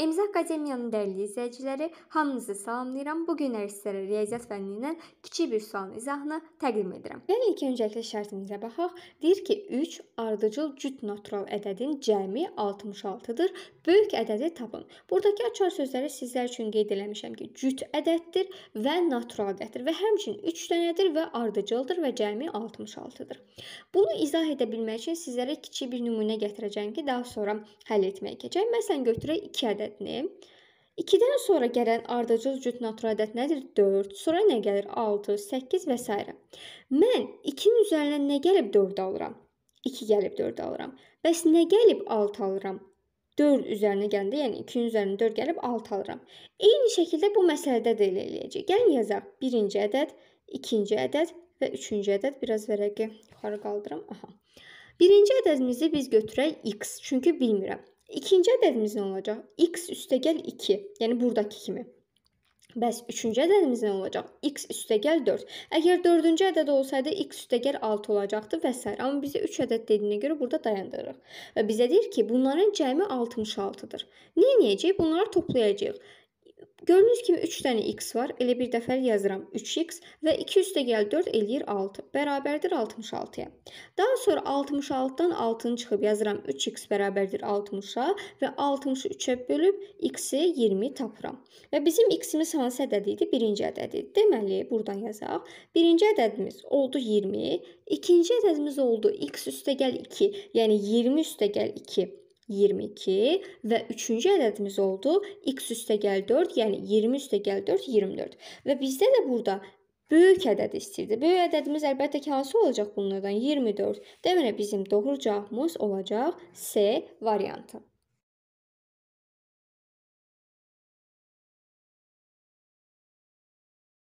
Emza Akademiyanın dəyərli izləyiciləri, hamınızı salamlayıram. Bu gün hər sizlərə riyaziyyat fənnindən kiçik bir sualın izahını təqdim edirəm. Gəlin ilk öncəliklə şərtimizə baxaq. Deyir ki, 3 ardıcıl cüt natural ədədin cəmi 66-dır. Böyük ədədi tapın. Buradakı açar sözləri sizlər üçün qeyd eləmişəm ki, cüt ədəddir və natural ədəddir və həmçinin 3 dənədir və ardıcıldır və cəmi 66-dır. Bunu izah edə bilmək üçün sizlərə kiçik bir nümunə gətirəcəm ki, daha sonra həll etməyə keçək. Məsələn, götürək 2 ədəd ədədini. 2-dən sonra gələn ardıcıl cüt natural ədəd nədir? 4. Sonra nə gəlir? 6, 8 və s. Mən 2-nin üzərinə nə gəlib 4 alıram? 2 gəlib 4 alıram. Bəs nə gəlib 6 alıram? 4 üzərinə gələndə, yəni 2-nin üzərinə 4 gəlib 6 alıram. Eyni şəkildə bu məsələdə də elə eləyəcək. Gəlin yazaq. 1-ci ədəd, 2-ci ədəd və 3-cü ədəd. Biraz vərəqi yuxarı qaldıram. Aha. Birinci ədədimizi biz götürək x, çünki bilmirəm. İkinci ədədimiz nə olacaq? X üstəgəl 2. Yəni burdakı kimi. Bəs üçüncü ədədimiz nə olacaq? X üstəgəl 4. Əgər dördüncü ədəd olsaydı X üstəgəl 6 olacaqdı və s. Amma bizə 3 ədəd dediyinə görə burada dayandırırıq. Və bizə deyir ki, bunların cəmi 66-dır. Nə edəcəyik? Bunları toplayacağıq. Gördüyünüz kimi 3 dənə x var. Elə bir dəfəli yazıram 3x və 2 üstə gəl 4 eləyir 6. Bərabərdir 66-ya. Daha sonra 66-dan 6-nı çıxıb yazıram 3x bərabərdir 60-a və 60-ı 3-ə bölüb x-i 20 tapıram. Və bizim x-imiz hansı ədəd idi? Birinci ədəd idi. Deməli, buradan yazaq. Birinci ədədimiz oldu 20. İkinci ədədimiz oldu x üstə gəl 2, yəni 20 üstə gəl 2. 22 və üçüncü ədədimiz oldu x üstə gəl 4, yəni 20 üstə gəl 4, 24. Və bizdə də burada böyük ədəd istəyirdi. Böyük ədədimiz əlbəttə ki, hansı olacaq bunlardan? 24. Deməli bizim doğru cavabımız olacaq C variantı.